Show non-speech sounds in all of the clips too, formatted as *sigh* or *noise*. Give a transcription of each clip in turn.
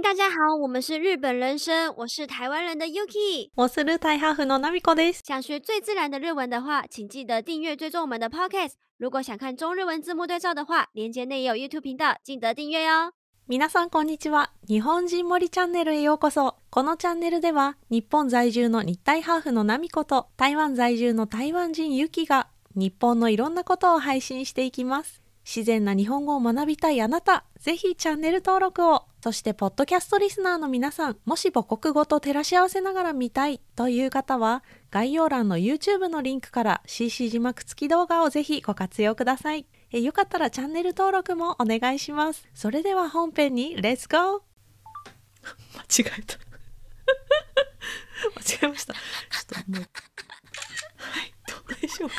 大家好，我们是日本人生，我是台湾人的 Yuki，我是日台哈夫的想学最自然的日文的话，请记得订阅追踪我们的 Podcast。如果想看中日文字幕对照的话，连接内有 YouTube 频道，记得订阅哟。皆さんこんにちは。日本人森チャンネルへようこそ。このチャンネルでは、日本在住の日台ハフの n a m と台湾在住の台湾人 y u が日本のいろんなことを配信していきます。自然な日本語を学びたいあなた、ぜひチャンネル登録を。そして、ポッドキャストリスナーの皆さん、もし母国語と照らし合わせながら見たいという方は、概要欄の YouTube のリンクから CC 字幕付き動画をぜひご活用ください。えよかったらチャンネル登録もお願いします。それでは本編にレッツゴー間違えた *laughs* 間違えました。ちょっともう。はい、どうでしょうか。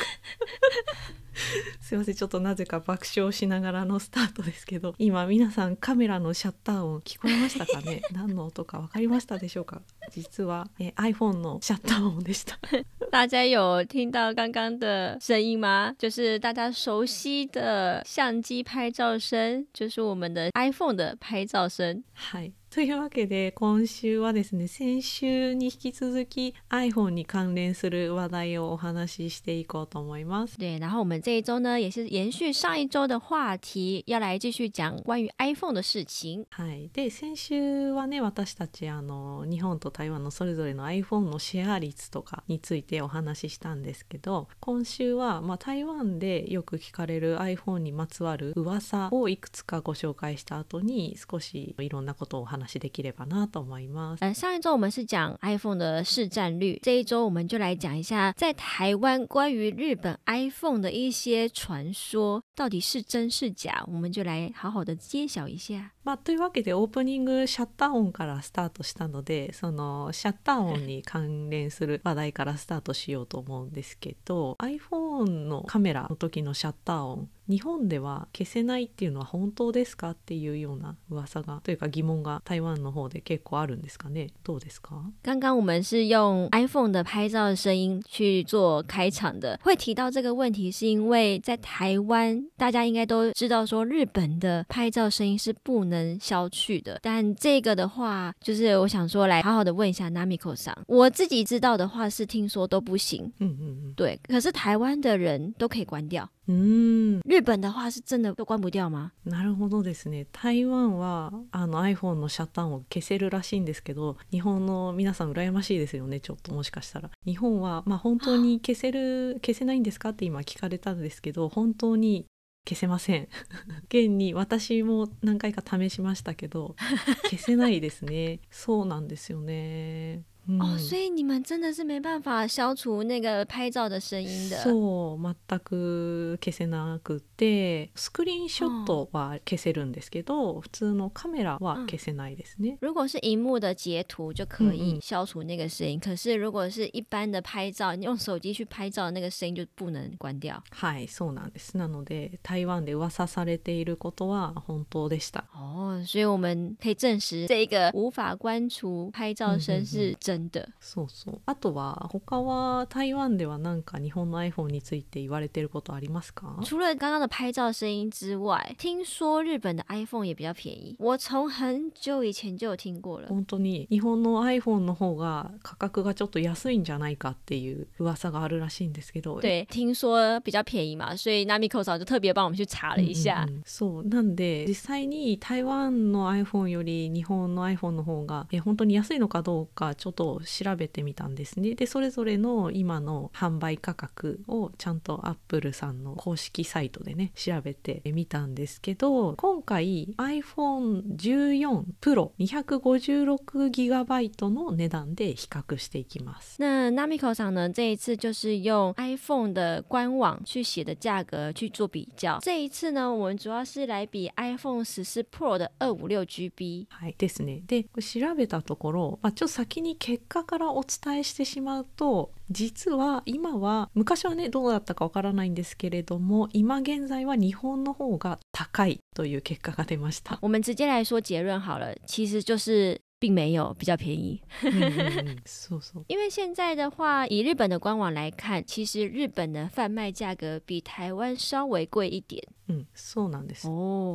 *laughs* すいませんちょっとなぜか爆笑しながらのスタートですけど今皆さんカメラのシャッター音聞こえましたかね *laughs* 何の音か分かりましたでしょうか実はえ iPhone のシャッター音でした *laughs* 大家有听到刚刚的声音吗？就是大家熟悉的相机拍照声，就是我们的 iPhone 的拍照声。はい *laughs* というわけで今週はですね先週に引き続き iPhone に関連する話題をお話ししていこうと思います。で、然后我们这一周呢也是延续上一周的话题，要来继续讲关于 iPhone 的事情。はい。で先週はね私たちあの日本と台湾のそれぞれの iPhone のシェア率とかについてお話ししたんですけど、今週はまあ台湾でよく聞かれる iPhone にまつわる噂をいくつかご紹介した後に少しいろんなことを話す。上一周我们是讲 iPhone 的市占率，这一周我们就来讲一下在台湾关于日本 iPhone 的一些传说，到底是真是假，我们就来好好的揭晓一下。まあ、というわけでオープニングシャッター音からスタートしたのでそのシャッター音に関連する話題からスタートしようと思うんですけど iPhone のカメラの時のシャッター音日本では消せないっていうのは本当ですかっていうような噂がというか疑問が台湾の方で結構あるんですかねどうですか刚刚我们是用 iPhone 的拍照的声音去做开场的会提到这个问题是因为在台湾大家应该都知道说日本的拍照声音是不能能消去的。但这个的话，就是我想说来好好的问一下 Namiko 上，我自己知道的话是听说都不行，嗯嗯嗯，对。可是台湾的人都可以关掉。う日本的话是真的都关不掉吗？なるほどですね。台湾はあの iPhone のシャッターを消せるらしいんですけど、日本の皆さん羨ましいですよね。ちょっともしかしたら日本はまあ本当に消せる消せないんですかって今聞かれたんですけど、本当に消せません *laughs* 現に私も何回か試しましたけど消せないですねそうなんですよね哦，所以你们真的是没办法消除那个拍照的声音的。そう、全く消せなくて、スクリーンショットは消せるんですけど、普通のカメラは消せないですね。如果是荧幕的截图就可以消除那个声音，可是如果是一般的拍照，用手机去拍照，那个声音就不能关掉。はい、そうなんです。なので、台湾で噂されていることは本当でした。哦，所以我们可以证实这个无法关除拍照声是真。真的。そうそう。あとは他は台湾ではなんか日本の iPhone について言われてることありますか？除了刚刚的拍照声音之外，听说日本的 iPhone 也比较便宜。我从很久以前就有听过了。本当に日本の iPhone の方が価格がちょっと安いんじゃないかっていう噂があるらしいんですけど。对，听说比较便宜嘛，所以 Namiko 就特别帮我们去查了一下。そうなんで実際に台湾の iPhone より日本の iPhone の方がえ本当に安いのかどうかちょっと調べてみたんですねでそれぞれの今の販売価格をちゃんとアップルさんの公式サイトでね調べてみたんですけど今回 iPhone14 Pro 256GB の値段で比較していきます那 Namiko さん呢这一次就是用 iPhone 的官网去写的价格去做比较这一次呢我们主要是来比 iPhone 14 Pro 的 256GB はいですねで調べたところ、まあ、ちょっと先に結果からお伝えしてしまうと実は今は昔はねどうだったかわからないんですけれども今現在は日本の方が高いという結果が出ました。我们直接来说结论好了，其实就是并没有比较便宜。*laughs* 因为现在的话，以日本的官网来看，其实日本的贩卖价格比台湾稍微贵一点。うそうなんです。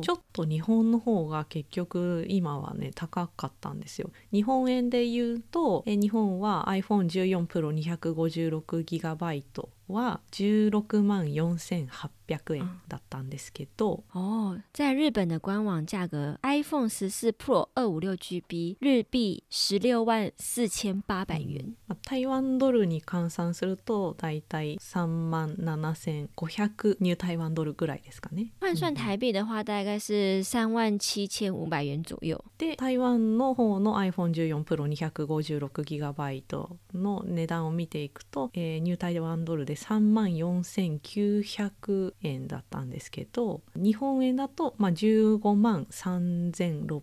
ちょっと日本の方が結局今はね高かったんですよ。日本円で言うと、え日本は iPhone 14 Pro 256GB は16万4800 800円だったんですけど、哦，在日本的官网价格，iPhone 十四 Pro 二五六 GB 日币十六万四千八百元。台湾ドルに換算すると大体3万7500ニュー台湾ドルぐらいですかね。換算台幣的話、大概是3万7500円左右。で、台湾の方の iPhone14 Pro 256GB の値段を見ていくと、えー、ニュー台湾ドルで3万4900円だったんですけど日本円だと、まあ、15万3600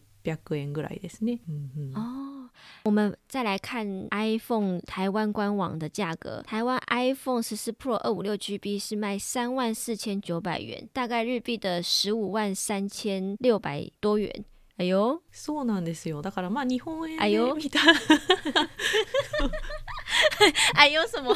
円ぐらいですね。うんうん、我们再来看 iPhone 台湾官网的价格，台湾 iPhone 十四 Pro 二五六 GB 是卖三万四千九百元，大概日币的十五万三千六百多元。哎呦，そうなんですよ。だからまあ日本円で見た。哎呦，*laughs* 哎呦什么？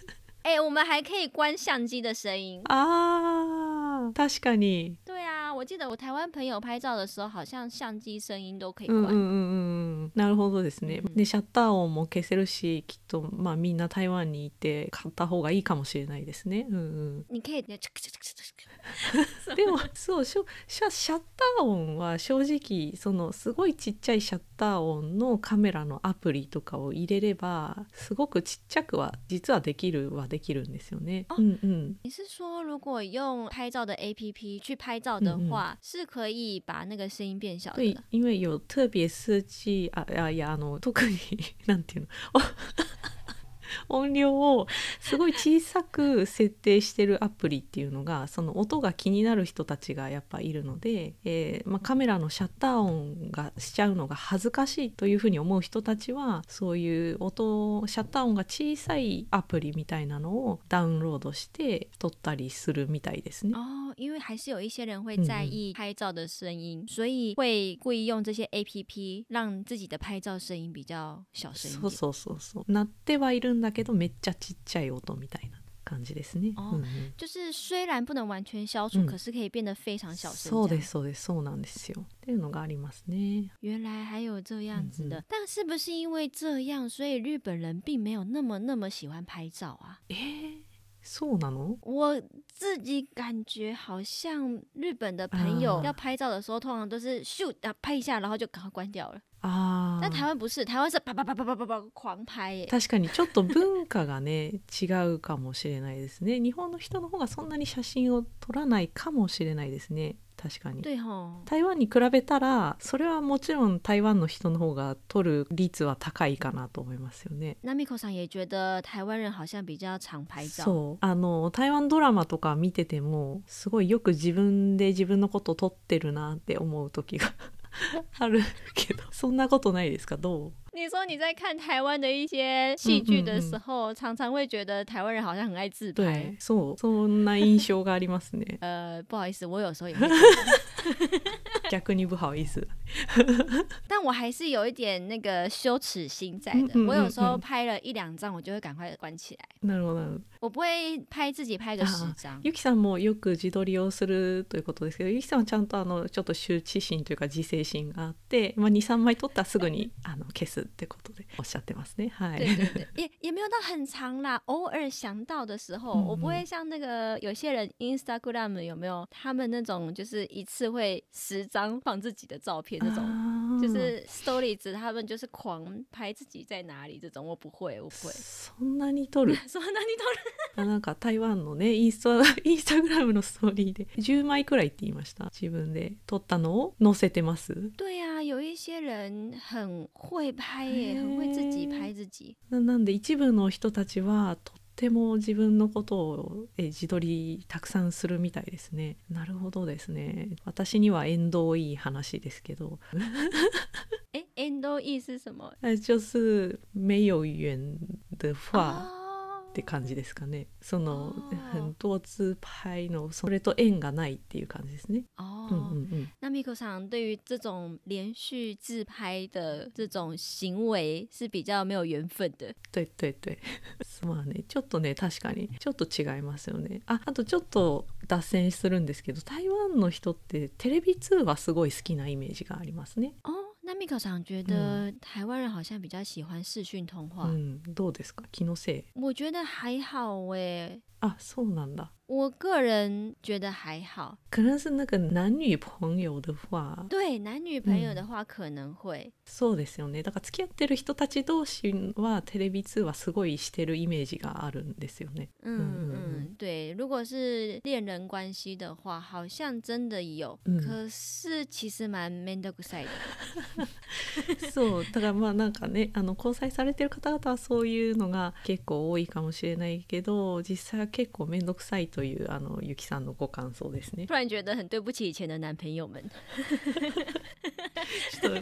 哎、欸，我们还可以关相机的声音啊，確かに。对啊，我记得我台湾朋友拍照的时候，好像相机声音都可以关。嗯嗯嗯嗯，なるほどですね。シャッター音も消せるし、きっとまあみんな台湾にいて買った方がいいかもしれないですね。你可以。*laughs* でもそうシャシャッター音は正直そのすごいちっちゃいシャッター音のカメラのアプリとかを入れればすごくちっちゃくは実はできるはできるんですよね。哦、嗯嗯，你是说如果用拍照的 APP 去拍照的话，是可以把那个声音变小的。对，因为有特别设计啊啊呀，あの特になんていうの。*laughs* 音量をすごい小さく設定してるアプリっていうのがその音が気になる人たちがやっぱいるので、えー、まあ、カメラのシャッター音がしちゃうのが恥ずかしいというふうに思う人たちはそういう音シャッター音が小さいアプリみたいなのをダウンロードして撮ったりするみたいですね。哦，因为还是有一些人会在意拍照的声音，所以会故意用这些 A P P 让自己的拍照声音比较小声そうそうそうそう。なってはいるんだけどめっちゃちっちゃい音みたいな感じですね。就是虽然不能完全消除，可是可以变得非常小声。そうですそうですそうなんですよ。っていうのがありますね。原来还有这样子的，但是不是因为这样，所以日本人并没有那么那么喜欢拍照啊？そうなの？我自己感觉好像日本的朋友要拍照的时候，通常都是拍一下，然后就赶快关掉了。あ但台湾不是，台湾是狂拍確かにちょっと文化がね *laughs* 違うかもしれないですね。日本の人の方がそんなに写真を撮らないかもしれないですね。確かに台湾に比べたらそれはもちろん台湾の人の方が取る率は高いかなと思いますよね。ナミコさん也觉得台湾人好像比较常拍照。そうあの台湾ドラマとか見ててもすごいよく自分で自分のこと撮ってるなって思う時が *laughs* あるけど，そんなことないですか？どう？你说你在看台湾的一些戏剧的时候，常常会觉得台湾人好像很爱自拍。对，そう。そんな印象がありますね。*laughs* 呃，不好意思，我有时候也。会。*laughs* 逆に不好意思。但我还是有一点那个羞耻心在的。我有时候拍了一两张，我就会赶快关起来。那罗那我不会拍自己拍个十张。ゆきさんもよく自撮りをするということですけど、ゆきさんはちゃんとあのちょっと羞恥心というか自制心があって、まあ二三枚撮ったらすぐにあの消すってことでおっしゃってますね。はい。对对对，也也没有到很长啦，*laughs* 偶尔想到的时候，我不会像那个有些人 Instagram 有没有他们那种就是一次会十张放自己的照片那种。就是ストーリーズ他们就是狂拍自己在哪里这种，我不会，我不会。そんなに撮る？*laughs* そんなに撮る？なんか台湾のねインスタ *laughs* インスタグラムのストーリーで10枚くらいって言いました。自分で撮ったのを載せてます。对呀、啊，有一些人很会拍耶，很会自己拍自己。で一部の人たちはても自分のことを自撮りたくさんするみたいですねなるほどですね私には縁遠いい話ですけど *laughs* え縁遠い是什么？え、*laughs* 就是没有缘的话。って感じですかねそのドーツ拍のそれと縁がないっていう感じですね。哦，嗯嗯嗯。那 m i さん对于这种连续自拍的这种行为是比较没有缘分的。对对对，*laughs* まあね、ちょっとね確かにちょっと違いますよね。あ、あとちょっと脱線するんですけど、台湾の人ってテレビ通話すごい好きなイメージがありますね。哦。那 Miko 长觉得台湾人好像比较喜欢视讯通话，嗯，どうですか、気のせい？我觉得还好哎。啊，そうなんだ。我个人觉得还好，可能是那个男女朋友的话，对男女朋友的话可能会。そうですよね。だから付き合ってる人たち同士はテレビ通話すごいしてるイメージがあるんですよね。嗯嗯嗯，对。如果是恋人关系的话，好像真的有，可是其实蛮面倒くさい。*laughs* そう。だからまあなんかね、あの交際されてる方々はそういうのが結構多いかもしれないけど、実際結構面倒くさいというあのゆきさんのご感想ですね。突然觉得很对不起以前的男朋友们。*laughs* ちょっ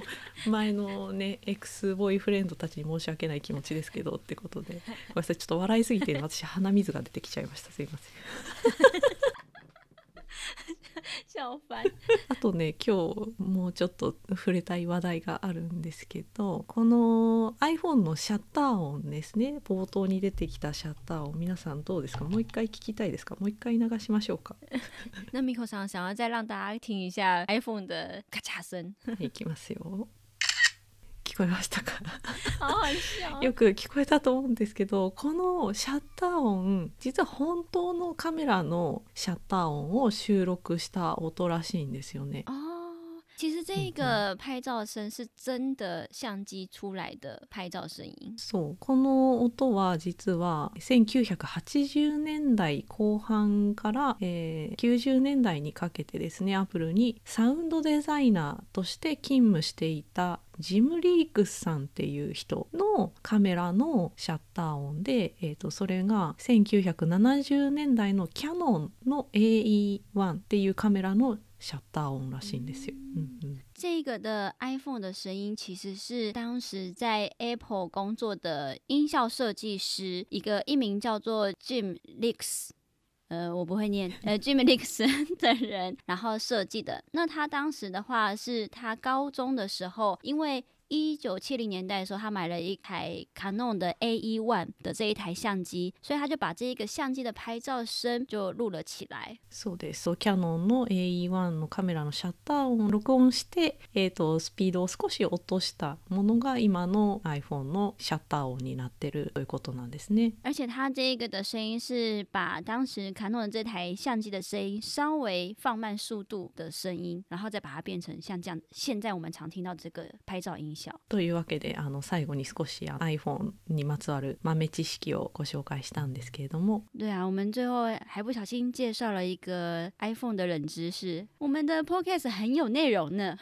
と前のねエクスボーイフレンドたちに申し訳ない気持ちですけどってことで、ごめんなさいちょっと笑いすぎて私鼻水が出てきちゃいました。すいません。笑 *laughs* 翻。*laughs* あとね今日もうちょっと触れたい話題があるんですけどこの iPhone のシャッター音ですね冒頭に出てきたシャッター音皆さんどうですかもう一回聞きたいですかもう一回流しましょうか。*laughs* 那 m i さん想要再让大家听一下 iPhone 的咔嚓声。いきますよ。こえましたか *laughs* よく聞こえたと思うんですけどこのシャッター音実は本当のカメラのシャッター音を収録した音らしいんですよね。其实这个拍照声是真的相機出来的拍照声音。そう、この音は実は1980年代後半から、えー、90年代にかけてですね、アップルにサウンドデザイナーとして勤務していたジム・リークスさんっていう人のカメラのシャッター音で、えー、とそれが1970年代のキャノンの AE1 っていうカメラのシャッター音らしいんですよ。嗯嗯、这个的 iPhone 的声音其实是当时在 Apple 工作的音效设计师，一个一名叫做 Jim Leaks 呃，我不会念，呃 j i m l a d i x 的人，然后设计的。那他当时的话，是他高中的时候，因为。一九七零年代的时候，他买了一台 Canon 的 A1 的这一台相机，所以他就把这一个相机的拍照声就录了起来。そうです。Canon の A1 のカメラのシャッターを録音して、えっとスピードを少し落としたものが今の iPhone のシャッター音になってるということなんですね。而且它这个的声音是把当时 Canon 这台相机的声音稍微放慢速度的声音，然后再把它变成像这样，现在我们常听到这个拍照音。社というわけであの最後に少し iPhone にまつわる豆知識をご紹介したんですけれども对啊我们最后还不小心介绍了一个 iPhone 的冷知识我们的 Podcast 很有内容呢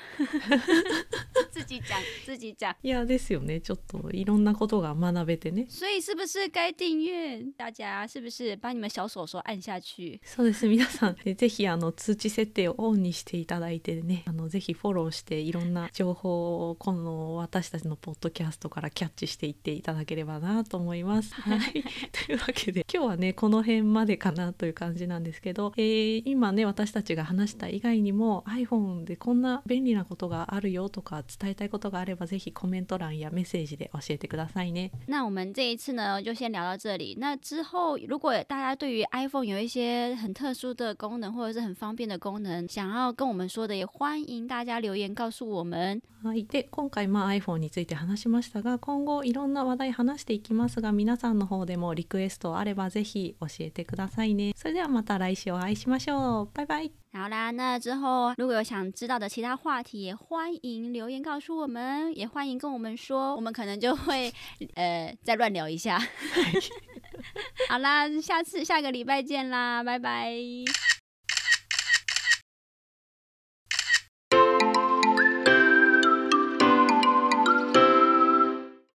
*laughs* 自己讲 *laughs* 自己讲いやですよねちょっといろんなことが学べてね所以是不是该订阅大家是不是把你们小手手按下去そうです皆さんぜひあの通知設定をオンにしていただいてねあのぜひフォローしていろんな情報をこの私たちのポッドキャストからキャッチしていっていただければなと思います。はい、*laughs* というわけで今日はねこの辺までかなという感じなんですけど、えー、今ね私たちが話した以外にも iPhone でこんな便利なことがあるよとか伝えたいことがあればぜひコメント欄やメッセージで教えてくださいね。那我们这一次呢就先聊到这里。那之后如果大家对于 iPhone 有一些很特殊的功能或者是很方便的功能想要跟我们说的，也欢迎大家留言告诉我们。はい。で今回まあ、iPhone について話しましたが今後いろんな話題話していきますが皆さんの方でもリクエストあればぜひ教えてくださいねそれではまた来週お会いしましょうバイバイ好啦，那之后如果有想知道的其他话题，也欢迎留言告诉我们，也欢迎跟我们说，我们可能就会 *laughs* 呃再乱聊一下。*laughs* 好啦，下次下个礼拜见啦，拜拜。